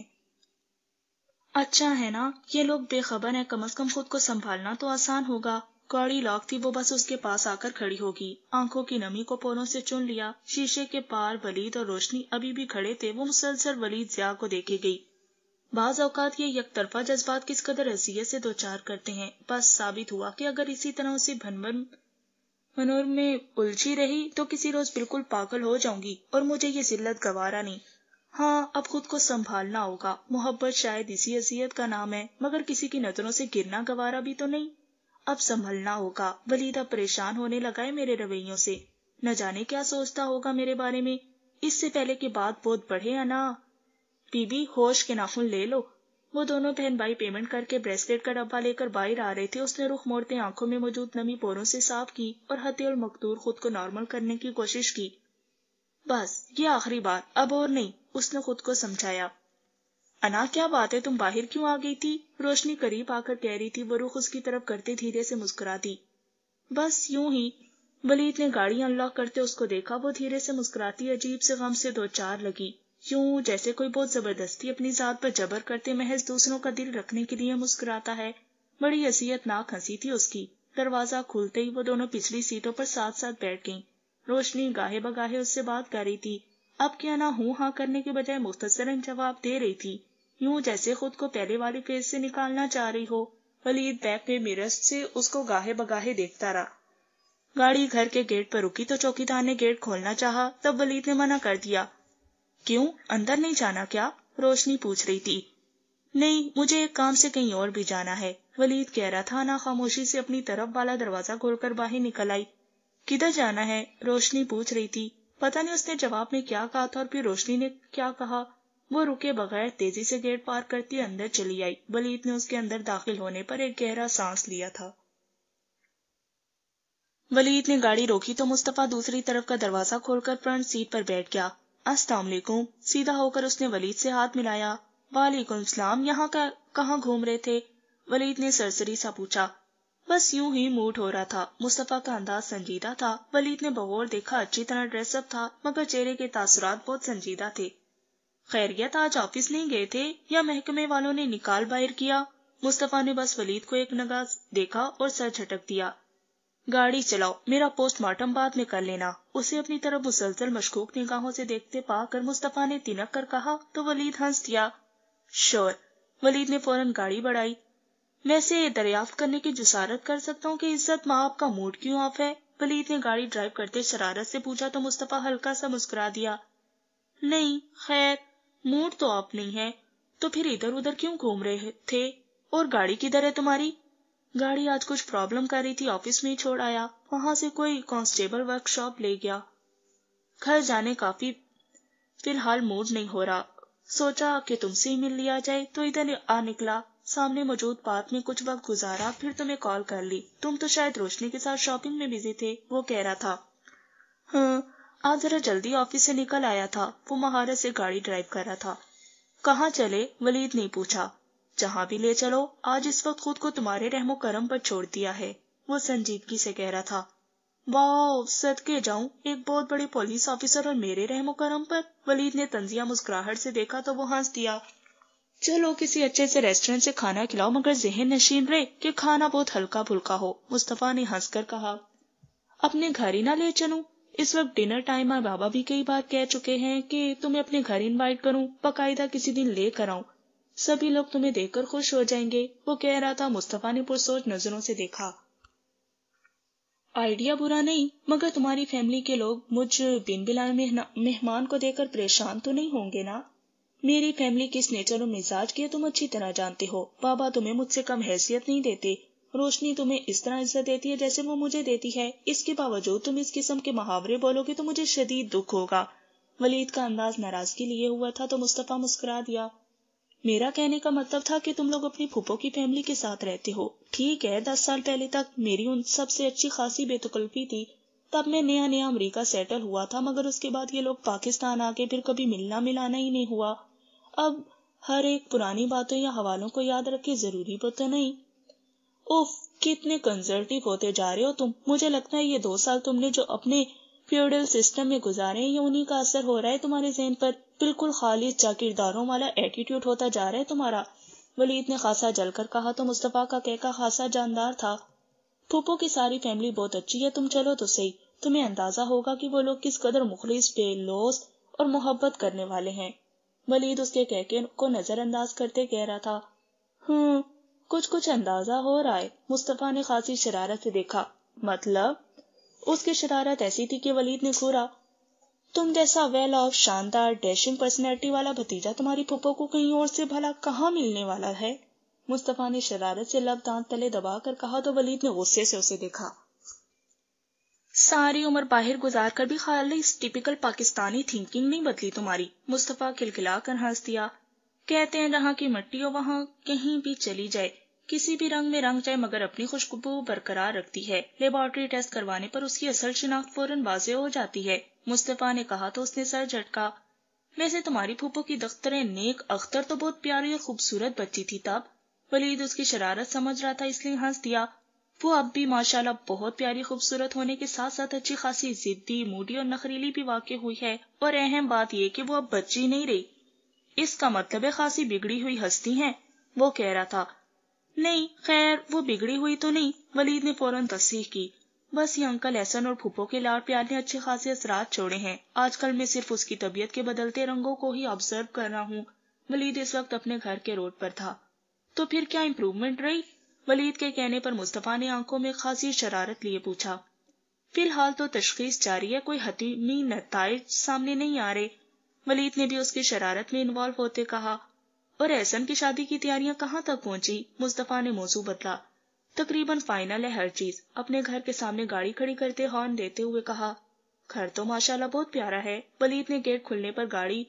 अच्छा है ना ये लोग बेखबर हैं कम अज कम खुद को संभालना तो आसान होगा कौड़ी लॉक थी वो बस उसके पास आकर खड़ी होगी आंखों की नमी को पोलों से चुन लिया शीशे के पार वलीद और रोशनी अभी भी खड़े थे वो मुसलसल वलीद जिया को देखी गई बाज अवकात ये तरफा जज्बात किस कदर हसीियत से दो चार करते हैं बस साबित हुआ कि अगर इसी तरह उसे भनभन मनोर में उलझी रही तो किसी रोज बिल्कुल पागल हो जाऊंगी और मुझे ये जिल्लत गवारा नहीं हाँ अब खुद को संभालना होगा मोहब्बत शायद इसी असीयत का नाम है मगर किसी की नजरों से गिरना गवारा भी तो नहीं अब संभलना होगा वलीदा परेशान होने लगा है मेरे रवैयों से न जाने क्या सोचता होगा मेरे बारे में इससे पहले की बात बहुत बढ़े या ना बीबी होश के नाखून ले लो वो दोनों बहन भाई पेमेंट करके ब्रेसलेट का डब्बा लेकर बाहर आ रहे थे उसने रुख मोड़ते आंखों में मौजूद नमी पोरों से साफ की और हथियल मकदूर खुद को नॉर्मल करने की कोशिश की बस ये आखिरी बार अब और नहीं उसने खुद को समझाया अना क्या बात है तुम बाहर क्यों आ गई थी रोशनी करीब आकर कह रही थी वो रुख उसकी तरफ करते धीरे से मुस्कुराती बस यूं ही वलीद ने गाड़ी अनलॉक करते उसको देखा वो धीरे से मुस्कुराती अजीब से गम से दो चार लगी यूं जैसे कोई बहुत जबरदस्ती अपनी जात पर जबर करते महज दूसरों का दिल रखने के लिए मुस्कुराता है बड़ी हसीयतनाक हंसी थी उसकी दरवाजा खुलते ही वो दोनों पिछली सीटों पर साथ साथ बैठ गईं रोशनी गाहे बगाहे उससे बात कर रही थी अब क्या ना हूँ हाँ करने के बजाय मुख्तसरन जवाब दे रही थी यूं जैसे खुद को पहले वाली फेज से निकालना चाह रही हो वलीद बैग में मिरस से उसको गाहे बगाहे देखता रहा गाड़ी घर के गेट पर रुकी तो चौकीदार ने गेट खोलना चाहा तब वलीद ने मना कर दिया क्यों अंदर नहीं जाना क्या रोशनी पूछ रही थी नहीं मुझे एक काम से कहीं और भी जाना है वलीद कह रहा था ना खामोशी से अपनी तरफ वाला दरवाजा खोलकर बाहर निकल आई किधर जाना है रोशनी पूछ रही थी पता नहीं उसने जवाब में क्या कहा था और फिर रोशनी ने क्या कहा वो रुके बगैर तेजी से गेट पार करती अंदर चली आई वलीद ने उसके अंदर दाखिल होने पर एक गहरा सांस लिया था वलीद ने गाड़ी रोकी तो मुस्तफा दूसरी तरफ का दरवाजा खोलकर फ्रंट सीट पर बैठ गया अस्सलाम वालेकुम सीधा होकर उसने वलीद से हाथ मिलाया वालेकुम सलाम यहाँ का कहाँ घूम रहे थे वलीद ने सरसरी सा पूछा बस यूं ही मूड हो रहा था मुस्तफ़ा का अंदाज संजीदा था वलीद ने बगौर देखा अच्छी तरह ड्रेसअप था मगर चेहरे के तासरात बहुत संजीदा थे खैरियत आज ऑफिस नहीं गए थे या महकमे वालों ने निकाल बाहर किया मुस्तफ़ा ने बस वलीद को एक नगाज देखा और सर झटक दिया गाड़ी चलाओ मेरा पोस्टमार्टम बाद में कर लेना उसे अपनी तरफ मुसलसल मशकूक निगाहों से देखते पाकर मुस्तफा ने तिनक कर कहा तो वलीद हंस दिया श्योर वलीद ने फौरन गाड़ी बढ़ाई मैं से दरियाफ्त करने की जुसारत कर सकता हूँ कि इज्जत माँ आपका मूड क्यों ऑफ है वलीद ने गाड़ी ड्राइव करते शरारत से पूछा तो मुस्तफा हल्का सा मुस्कुरा दिया नहीं खैर मूड तो आप नहीं है तो फिर इधर उधर क्यों घूम रहे थे और गाड़ी किधर है तुम्हारी गाड़ी आज कुछ प्रॉब्लम कर रही थी ऑफिस में ही छोड़ आया वहां से कोई कांस्टेबल वर्कशॉप ले गया घर जाने काफी फिलहाल मूड नहीं हो रहा सोचा कि तुमसे ही मिल लिया जाए तो इधर आ निकला सामने मौजूद पार्क में कुछ वक्त गुजारा फिर तुम्हें कॉल कर ली तुम तो शायद रोशनी के साथ शॉपिंग में बिजी थे वो कह रहा था हाँ आज जरा जल्दी ऑफिस से निकल आया था वो महारत से गाड़ी ड्राइव कर रहा था कहाँ चले वलीद ने पूछा जहाँ भी ले चलो आज इस वक्त खुद को तुम्हारे रहमो करम पर छोड़ दिया है वो संजीदगी से कह रहा था वाह सद के जाऊं एक बहुत बड़े पुलिस ऑफिसर और मेरे रहमो करम पर वलीद ने तंजिया मुस्कुराहट से देखा तो वो हंस दिया चलो किसी अच्छे से रेस्टोरेंट से खाना खिलाओ मगर जहन नशीन रहे कि खाना बहुत हल्का फुल्का हो मुस्तफा ने हंसकर कहा अपने घर ही ना ले चलूं इस वक्त डिनर टाइम में बाबा भी कई बार कह चुके हैं कि तुम्हें अपने घर इनवाइट करूं बकायदा किसी दिन ले कर आऊं सभी लोग तुम्हें देखकर खुश हो जाएंगे वो कह रहा था मुस्तफा ने पुरसोच नजरों से देखा आइडिया बुरा नहीं मगर तुम्हारी फैमिली के लोग मुझ बिन बिलाए मेहमान को देखकर परेशान तो नहीं होंगे ना मेरी फैमिली किस नेचर और मिजाज की है तुम अच्छी तरह जानते हो बाबा तुम्हें मुझसे कम हैसियत नहीं देते रोशनी तुम्हें इस तरह इज्जत देती है जैसे वो मुझे देती है इसके बावजूद तुम इस किस्म के मुहावरे बोलोगे तो मुझे शदीद दुख होगा वलीद का अंदाज नाराजगी लिए हुआ था तो मुस्तफ़ा मुस्कुरा दिया मेरा कहने का मतलब था कि तुम लोग अपनी फूफो की फैमिली के साथ रहते हो ठीक है दस साल पहले तक मेरी उन सबसे अच्छी खासी बेतकल्फी थी तब मैं नया नया अमेरिका सेटल हुआ था मगर उसके बाद ये लोग पाकिस्तान आके फिर कभी मिलना मिलाना ही नहीं हुआ अब हर एक पुरानी बातों या हवालों को याद रखे जरूरी तो नहीं उफ कितने कंजर्वेटिव होते जा रहे हो तुम मुझे लगता है ये दो साल तुमने जो अपने फ्यूडल सिस्टम में गुजारे हैं ये उन्हीं का असर हो रहा है तुम्हारे जहन पर बिल्कुल खालिद जागीरदारों वाला एटीट्यूड होता जा रहा है तुम्हारा वलीद ने खासा जलकर कहा तो मुस्तफ़ा का कहका खासा जानदार था फूफो की सारी फैमिली बहुत अच्छी है तुम चलो तो सही तुम्हें अंदाजा होगा कि वो लोग किस कदर मुखलिस बेलोस और मोहब्बत करने वाले हैं वलीद उसके कहके को नजरअंदाज करते कह रहा था हम्म कुछ कुछ अंदाजा हो रहा है मुस्तफ़ा ने खासी शरारत से देखा मतलब उसकी शरारत ऐसी थी कि वलीद ने घूरा तुम जैसा वेल ऑफ शानदार डैशिंग पर्सनैलिटी वाला भतीजा तुम्हारी पुप्पो को कहीं और से भला कहाँ मिलने वाला है मुस्तफा ने शरारत से लब दांत तले दबा कर कहा तो वलीद ने गुस्से से उसे देखा सारी उम्र बाहर गुजार कर भी खाली इस टिपिकल पाकिस्तानी थिंकिंग नहीं बदली तुम्हारी मुस्तफा खिलखिला कर हंस दिया कहते हैं जहाँ की मिट्टी हो वहाँ कहीं भी चली जाए किसी भी रंग में रंग जाए मगर अपनी खुशबू बरकरार रखती है लेबोरेटरी टेस्ट करवाने पर उसकी असल शिनाख्त फौरन वाजे हो जाती है मुस्तफा ने कहा तो उसने सर झटका वैसे तुम्हारी फूफो की दख्तर नेक अख्तर तो बहुत प्यारी और खूबसूरत बच्ची थी तब वलीद उसकी शरारत समझ रहा था इसलिए हंस दिया वो अब भी माशाल्लाह बहुत प्यारी खूबसूरत होने के साथ साथ अच्छी खासी जिद्दी मूडी और नखरीली भी वाकई हुई है और अहम बात यह कि वो अब बच्ची नहीं रही इसका मतलब है खासी बिगड़ी हुई हस्ती है वो कह रहा था नहीं खैर वो बिगड़ी हुई तो नहीं वलीद ने फौरन तस्दीक की बस ये अंकल एहसन और फूफो के लाड़ प्यार ने अच्छे खासे असरात छोड़े हैं आजकल मैं सिर्फ उसकी तबीयत के बदलते रंगों को ही ऑब्जर्व कर रहा हूँ वलीद इस वक्त अपने घर के रोड पर था तो फिर क्या इम्प्रूवमेंट रही वलीद के कहने पर मुस्तफ़ा ने आंखों में खासी शरारत लिए पूछा फिलहाल तो तशखीस जारी है कोई हतीमी नतज सामने नहीं आ रहे वलीद ने भी उसकी शरारत में इन्वॉल्व होते कहा और एहसन की शादी की तैयारियां कहाँ तक पहुंची मुस्तफ़ा ने मौजू बदला तकरीबन फाइनल है हर चीज अपने घर के सामने गाड़ी खड़ी करते हॉर्न देते हुए कहा घर तो माशाल्लाह बहुत प्यारा है वलीद ने गेट खुलने पर गाड़ी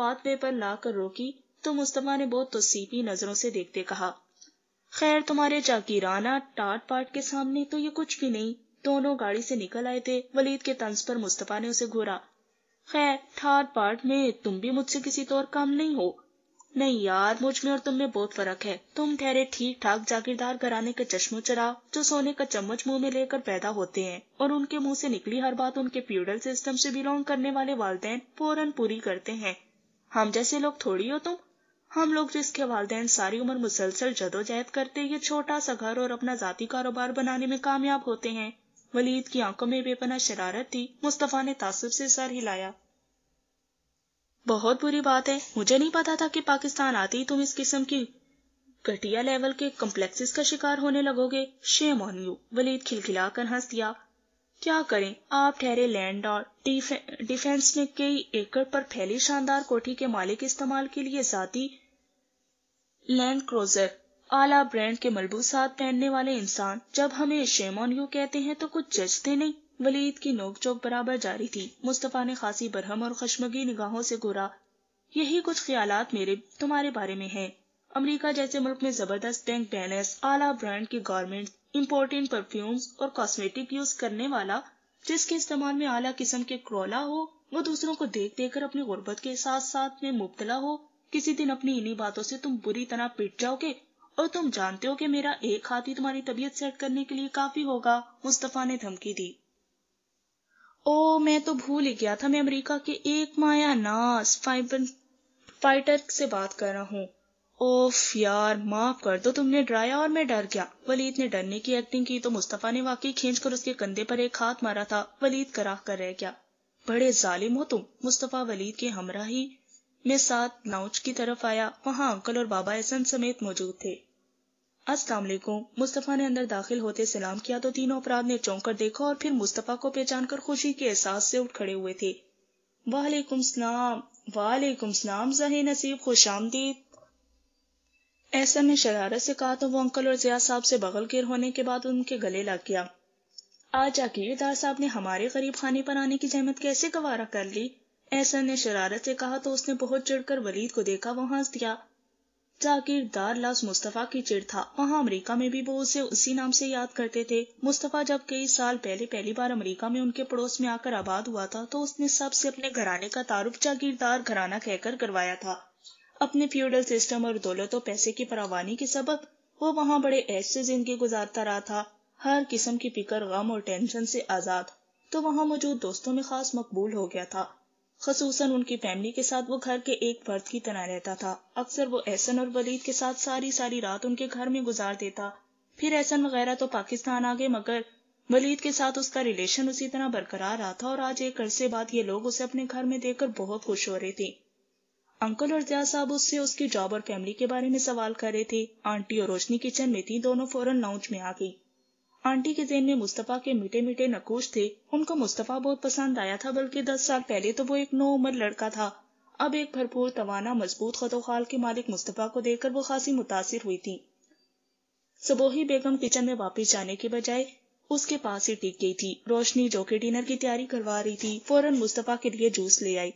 पाथवे पर ला कर रोकी तो मुस्तफा ने बहुत तोसीपी नजरों से देखते कहा खैर तुम्हारे जाकिराना टाट पाट के सामने तो ये कुछ भी नहीं दोनों गाड़ी से निकल आए थे वलीद के तंज पर मुस्तफा ने उसे घूरा खैर ठाट पाट में तुम भी मुझसे किसी तौर तो काम नहीं हो नहीं यार मुझ में और तुम में बहुत फर्क है तुम ठहरे ठीक ठाक जागीरदार घराने के चश्मो चरा जो सोने का चम्मच मुंह में लेकर पैदा होते हैं और उनके मुंह से निकली हर बात उनके फ्यूडल सिस्टम से बिलोंग करने वाले वालदेन फौरन पूरी करते हैं हम जैसे लोग थोड़ी हो तुम हम लोग जिसके वालदेन सारी उम्र मुसलसल जदोजहद करते ये छोटा सा घर और अपना जाति कारोबार बनाने में कामयाब होते हैं वलीद की आंखों में बेपना शरारत थी मुस्तफ़ा ने तासुब से सर हिलाया बहुत बुरी बात है मुझे नहीं पता था कि पाकिस्तान आते ही तुम इस किस्म की घटिया लेवल के कम्प्लेक्सेस का शिकार होने लगोगे शेम ऑन यू वलीद खिलखिलाकर हंस दिया क्या करें आप ठहरे लैंड और डिफे, डिफेंस में कई एकड़ पर फैली शानदार कोठी के मालिक इस्तेमाल के लिए जाती लैंड क्रोजर आला ब्रांड के मलबूसात पहनने वाले इंसान जब हमें शेम ऑन यू कहते हैं तो कुछ जजते नहीं वलीद की नोकझोंक बराबर जारी थी मुस्तफा ने खासी बरहम और खशमगी निगाहों से घूरा यही कुछ ख्यालात मेरे तुम्हारे बारे में हैं अमेरिका जैसे मुल्क में जबरदस्त बैंक बैलेंस आला ब्रांड की गारमेंट इम्पोर्टेंट परफ्यूम्स और कॉस्मेटिक यूज करने वाला जिसके इस्तेमाल में आला किस्म के क्रोला हो वो दूसरों को देख देख कर अपनी गुर्बत के साथ साथ में मुबतला हो किसी दिन अपनी इन्हीं बातों से तुम बुरी तरह पिट जाओगे और तुम जानते हो कि मेरा एक हाथ ही तुम्हारी तबीयत सेट करने के लिए काफी होगा मुस्तफा ने धमकी दी ओ मैं तो भूल ही गया था मैं अमेरिका के एक माया नास फाइटर से बात कर रहा हूँ ओफ यार माफ कर दो तुमने डराया और मैं डर गया वलीद ने डरने की एक्टिंग की तो मुस्तफा ने वाकई खींच कर उसके कंधे पर एक हाथ मारा था वलीद कराह कर रह गया बड़े जालिम हो तुम मुस्तफा वलीद के हमरा ही मैं साथ नाउच की तरफ आया वहां अंकल और बाबा एहसन समेत मौजूद थे असलम मुस्तफ़ा ने अंदर दाखिल होते सलाम किया तो तीनों अपराध ने चौंक कर देखा और फिर मुस्तफ़ा को पहचान कर खुशी के एहसास से उठ खड़े हुए थे वालेकुम सलाम वालेकुम सलाम जहे नसीब खुश आमदीद ऐसा ने शरारत से कहा तो वो अंकल और जिया साहब से बगल गिर होने के बाद उनके गले लग गया आज आकीरदार साहब ने हमारे गरीब खाने पर आने की जहमत कैसे गवारा कर ली ऐसा ने शरारत से कहा तो उसने बहुत चढ़कर वलीद को देखा वो हंस दिया जागीरदार लाज मुस्तफ़ा की चिड़ था वहाँ अमेरिका में भी वो उसे उसी नाम से याद करते थे मुस्तफ़ा जब कई साल पहले पहली बार अमेरिका में उनके पड़ोस में आकर आबाद हुआ था तो उसने सबसे अपने घराने का तारुफ जागीरदार घराना कहकर करवाया था अपने फ्यूडल सिस्टम और दौलत और पैसे की फरावानी के सबक वो वहाँ बड़े ऐसे जिंदगी गुजारता रहा था हर किस्म की फिक्र गम और टेंशन से आज़ाद तो वहाँ मौजूद दोस्तों में खास मकबूल हो गया था खसूस उनकी फैमिली के साथ वो घर के एक फर्द की तरह रहता था अक्सर वो एहसन और वलीद के साथ सारी सारी रात उनके घर में गुजार देता फिर एहसन वगैरह तो पाकिस्तान आ गए मगर वलीद के साथ उसका रिलेशन उसी तरह बरकरार रहा था और आज एक अरसे बाद ये लोग उसे अपने घर में देखकर बहुत खुश हो रहे थे अंकल और जया साहब उससे उसकी जॉब और फैमिली के बारे में सवाल कर रहे थे आंटी और रोशनी किचन में थी दोनों फौरन लाउच में आ गई आंटी के जेन में मुस्तफ़ा के मीठे मीठे नकोश थे उनको मुस्तफ़ा बहुत पसंद आया था बल्कि दस साल पहले तो वो एक नौ उम्र लड़का था अब एक भरपूर तवाना मजबूत खतोखाल के मालिक मुस्तफ़ा को देखकर वो खासी मुतासर हुई थी सुबोही बेगम किचन में वापिस जाने के बजाय उसके पास ही टिक गई थी रोशनी जो के डिनर की तैयारी करवा रही थी फौरन मुस्तफ़ा के लिए जूस ले आई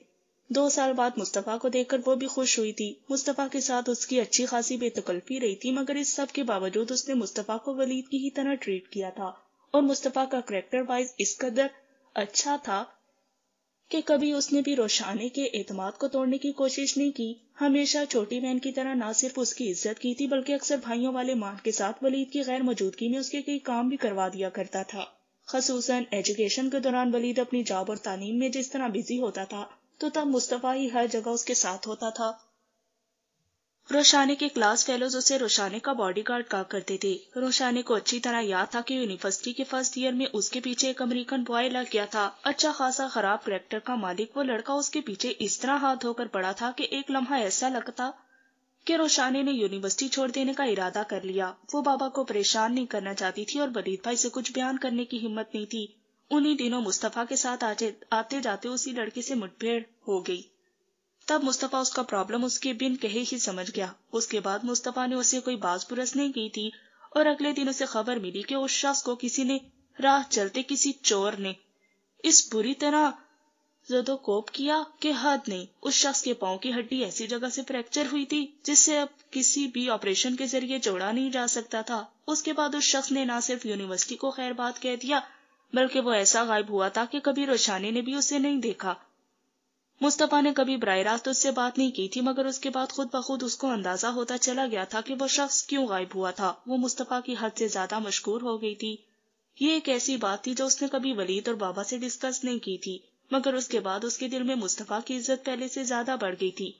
दो साल बाद मुस्तफ़ा को देखकर वो भी खुश हुई थी मुस्तफ़ा के साथ उसकी अच्छी खासी बेतकल्फी रही थी मगर इस सब के बावजूद उसने मुस्तफ़ा को वलीद की ही तरह ट्रीट किया था और मुस्तफ़ा का करेक्टर वाइज इस कदर अच्छा था कि कभी उसने भी रोशाने के एतमाद को तोड़ने की कोशिश नहीं की हमेशा छोटी बहन की तरह ना सिर्फ उसकी इज्जत की थी बल्कि अक्सर भाइयों वाले मां के साथ वलीद की गैर मौजूदगी में उसके कई काम भी करवा दिया करता था खसूस एजुकेशन के दौरान वलीद अपनी जॉब और तालीम में जिस तरह बिजी होता था तो तब मुस्तफा ही हर जगह उसके साथ होता था रोशाने के क्लास फेलोज उसे रोशाने का बॉडीगार्ड का करते थे रोशाने को अच्छी तरह याद था कि यूनिवर्सिटी के फर्स्ट ईयर में उसके पीछे एक अमेरिकन बॉय लग गया था अच्छा खासा खराब करेक्टर का मालिक वो लड़का उसके पीछे इस तरह हाथ धोकर पड़ा था कि एक लम्हा ऐसा लगता कि रोशाने ने यूनिवर्सिटी छोड़ देने का इरादा कर लिया वो बाबा को परेशान नहीं करना चाहती थी और बलीद भाई से कुछ बयान करने की हिम्मत नहीं थी उन्हीं दिनों मुस्तफा के साथ आते, आते जाते उसी लड़के से मुठभेड़ हो गई तब मुस्तफा उसका प्रॉब्लम उसके बिन कहे ही समझ गया उसके बाद मुस्तफा ने उसे कोई बाज पुरस नहीं की थी और अगले दिन उसे खबर मिली कि उस शख्स को किसी ने राह चलते किसी चोर ने इस बुरी तरह कोप किया कि हद नहीं उस शख्स के पाओ की हड्डी ऐसी जगह से फ्रैक्चर हुई थी जिससे अब किसी भी ऑपरेशन के जरिए जोड़ा नहीं जा सकता था उसके बाद उस शख्स ने न सिर्फ यूनिवर्सिटी को खैर बात कह दिया बल्कि वो ऐसा गायब हुआ था कि कभी रोशानी ने भी उसे नहीं देखा मुस्तफा ने कभी बर रास्त उससे बात नहीं की थी मगर उसके बाद खुद ब खुद उसको अंदाजा होता चला गया था कि वो शख्स क्यों गायब हुआ था वो मुस्तफा की हद से ज्यादा मशहूर हो गई थी ये एक ऐसी बात थी जो उसने कभी वलीद और बाबा से डिस्कस नहीं की थी मगर उसके बाद उसके दिल में मुस्तफा की इज्जत पहले से ज्यादा बढ़ गई थी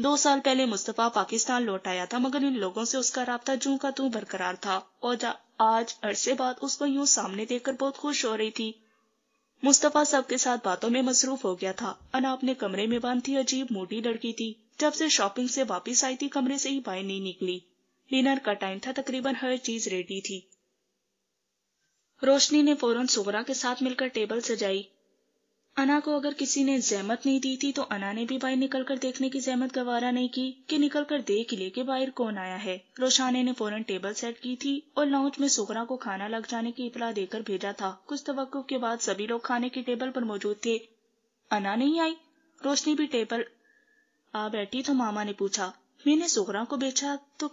दो साल पहले मुस्तफा पाकिस्तान लौट आया था मगर इन लोगों से उसका रबता जू का तू बरकरार था और आज अरसे बाद उसको यूं सामने देखकर बहुत खुश हो रही थी मुस्तफा सबके साथ बातों में मसरूफ हो गया था अना अपने कमरे में बंद थी अजीब मोटी लड़की थी जब से शॉपिंग से वापस आई थी कमरे से ही बाहर नहीं निकली डिनर का टाइम था तकरीबन हर चीज रेडी थी रोशनी ने फौरन सुगरा के साथ मिलकर टेबल सजाई अना को अगर किसी ने जहमत नहीं दी थी तो अना ने भी बाहर निकलकर देखने की जहमत गवारा नहीं की कि निकलकर देख किले के बाहर कौन आया है रोशाने ने फौरन टेबल सेट की थी और लाउंज में सुगरा को खाना लग जाने की इतला देकर भेजा था कुछ तो के बाद सभी लोग खाने की टेबल पर मौजूद थे अना नहीं आई रोशनी भी टेबल आ बैठी तो मामा ने पूछा मैंने सुगरा को बेचा तो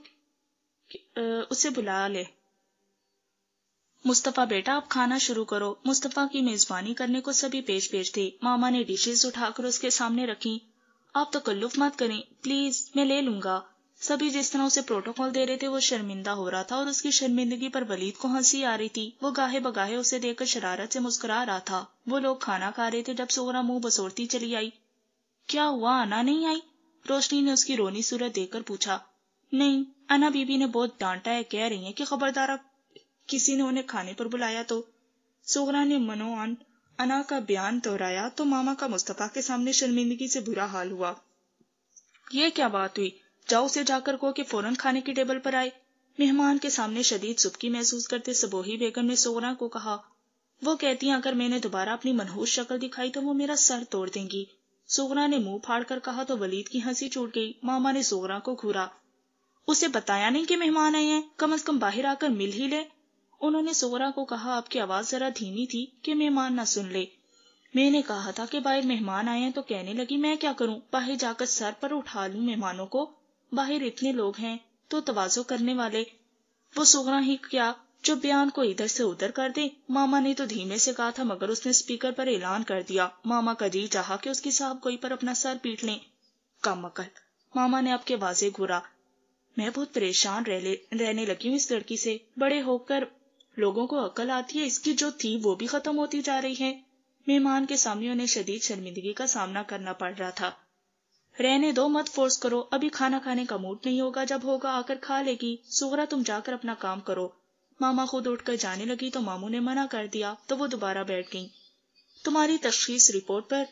उसे बुला ले मुस्तफ़ा बेटा आप खाना शुरू करो मुस्तफ़ा की मेजबानी करने को सभी पेश पेश थे मामा ने उठा उठाकर उसके सामने रखी आप तो कल्लुफ मत करें प्लीज मैं ले लूंगा सभी जिस तरह उसे प्रोटोकॉल दे रहे थे वो शर्मिंदा हो रहा था और उसकी शर्मिंदगी पर वलीद को हंसी आ रही थी वो गाहे बगाहे उसे देखकर शरारत से मुस्कुरा रहा था वो लोग खाना खा रहे थे जब सोरा मुंह बसोरती चली आई क्या हुआ आना नहीं आई रोशनी ने उसकी रोनी सूरत देखकर पूछा नहीं अना बीबी ने बहुत डांटा है कह रही है कि खबरदार आप किसी ने उन्हें खाने पर बुलाया तो सोगरा ने मनोआन अना का बयान दोहराया तो मामा का मुस्तफा के सामने शर्मिंदगी से बुरा हाल हुआ यह क्या बात हुई जाओ से जाकर को कि फौरन खाने की टेबल पर आए मेहमान के सामने शदीद सुबकी महसूस करते सबोही बेगम ने सोगरा को कहा वो कहती अगर मैंने दोबारा अपनी मनहूस शक्ल दिखाई तो वो मेरा सर तोड़ देंगी सोगरा ने मुंह फाड़ कर कहा तो वलीद की हंसी छूट गई मामा ने सोगरा को घूरा उसे बताया नहीं कि मेहमान आए हैं कम अज कम बाहर आकर मिल ही ले उन्होंने सोरा को कहा आपकी आवाज जरा धीमी थी कि मेहमान ना सुन ले मैंने कहा था कि बाहर मेहमान आए हैं तो कहने लगी मैं क्या करूं बाहर जाकर सर पर उठा लूं मेहमानों को बाहर इतने लोग हैं तो तवाजो करने वाले वो सोहरा ही क्या जो बयान को इधर से उधर कर दे मामा ने तो धीमे से कहा था मगर उसने स्पीकर पर ऐलान कर दिया मामा का जी चाह कि उसकी साहब कोई पर अपना सर पीट लें कम अकल मामा ने आपके वाजे घूरा मैं बहुत परेशान रहने लगी हूँ इस लड़की से बड़े होकर लोगों को अकल आती है इसकी जो थी वो भी खत्म होती जा रही है मेहमान के सामने उन्हें शदीद शर्मिंदगी का सामना करना पड़ रहा था रहने दो मत फोर्स करो अभी खाना खाने का मूड नहीं होगा जब होगा आकर खा लेगी सुगरा तुम जाकर अपना काम करो मामा खुद उठकर जाने लगी तो मामू ने मना कर दिया तो वो दोबारा बैठ गई तुम्हारी तशखीस रिपोर्ट पर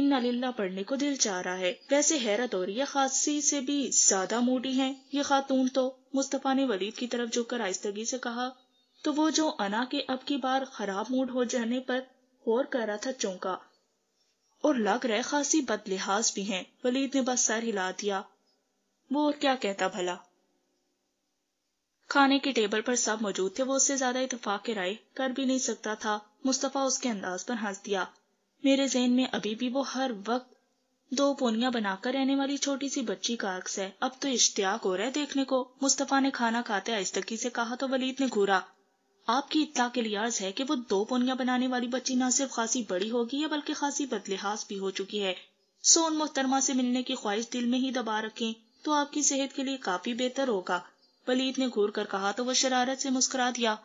इन नलिल्ला पढ़ने को दिल चाह रहा है वैसे हैरत और ये खासी से भी ज्यादा मूडी है ये खातून तो मुस्तफ़ा ने वलीद की तरफ झुककर आहिस्तगी से कहा तो वो जो अना के अब की बार खराब मूड हो जाने पर होर कर रहा था चौंका और लग रहे खासी बदलिहाज भी हैं वलीद ने बस सर हिला दिया वो और क्या कहता भला खाने की टेबल पर सब मौजूद थे वो उससे ज्यादा इतफाक राय कर भी नहीं सकता था मुस्तफ़ा उसके अंदाज पर हंस दिया मेरे जहन में अभी भी वो हर वक्त दो पोनिया बनाकर रहने वाली छोटी सी बच्ची का अक्स है अब तो इश्तियाक हो रहा है देखने को मुस्तफ़ा ने खाना खाते आइस्तकी से कहा तो वलीद ने घूरा आपकी इतला के लिए अर्ज है कि वो दो पोनिया बनाने वाली बच्ची ना सिर्फ खासी बड़ी होगी है बल्कि खासी बदलिहास भी हो चुकी है सोन मोहतरमा से मिलने की ख्वाहिश दिल में ही दबा रखें तो आपकी सेहत के लिए काफी बेहतर होगा पलीत ने घूर कर कहा तो वह शरारत से मुस्कुरा दिया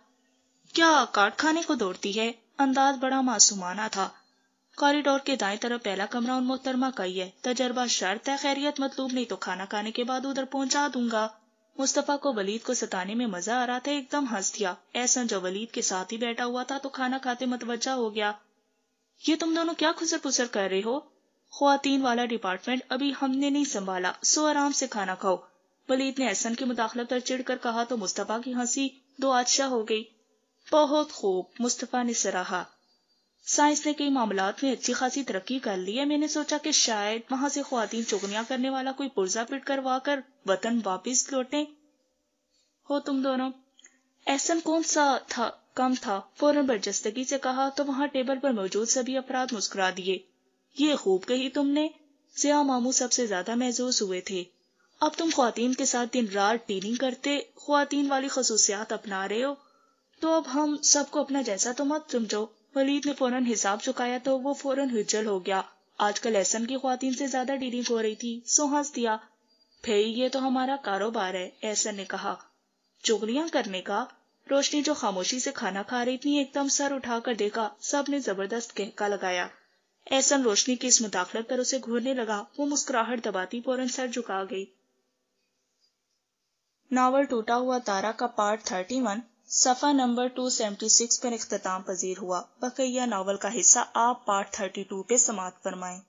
क्या काट खाने को दौड़ती है अंदाज बड़ा मासूमाना था कॉरिडोर के दाएं तरफ पहला कमरा उन मोहतरमा का ही है तजर्बा शर्त है खैरियत मतलूब नहीं तो खाना खाने के बाद उधर पहुंचा दूंगा मुस्तफ़ा को वलीद को सताने में मजा आ रहा था एकदम हंस दिया ऐसा जो वलीद के साथ ही बैठा हुआ था तो खाना खाते मतवजा हो गया ये तुम दोनों क्या खुसर पुसर कर रहे हो खुवान वाला डिपार्टमेंट अभी हमने नहीं संभाला सो आराम से खाना खाओ वलीद ने एहसन की मुदाखलत पर चिड़कर कहा तो मुस्तफ़ा की हंसी दो आदशाह हो गई बहुत खूब मुस्तफ़ा ने सराहा साइंस ने कई मामला में अच्छी खासी तरक्की कर ली है मैंने सोचा कि शायद वहां से खुवान चुगनिया करने वाला कोई पुर्जा पिट करवा कर वतन वापिस लौटे हो तुम दोनों ऐसा कौन सा था कम था फौरन बर्जस्तगी से कहा तो वहां टेबल पर मौजूद सभी अपराध मुस्कुरा दिए ये खूब कही तुमने जिया मामू सबसे ज्यादा महजूस हुए थे अब तुम खुवान के साथ दिन रात टीनिंग करते खुवान वाली खसूसियात अपना रहे हो तो अब हम सबको अपना जैसा तो मत समझो वलीद ने फौरन हिसाब चुकाया तो वो फौरन हिचल हो गया आजकल एहसन की खातिन से ज्यादा डीलिंग हो रही थी सो हंस दिया भई ये तो हमारा कारोबार है एहसन ने कहा चुगलियां करने का रोशनी जो खामोशी से खाना खा रही थी एकदम सर उठाकर देखा सब ने जबरदस्त कहका लगाया एहसन रोशनी की इस मुदाखलत पर उसे घूरने लगा वो मुस्कुराहट दबाती फौरन सर झुका गई नावल टूटा हुआ तारा का पार्ट थर्टी वन सफ़ा नंबर 276 पर अख्ताम पजीर हुआ बकैया नावल का हिस्सा आप पार्ट 32 पे समाप्त फरमाएं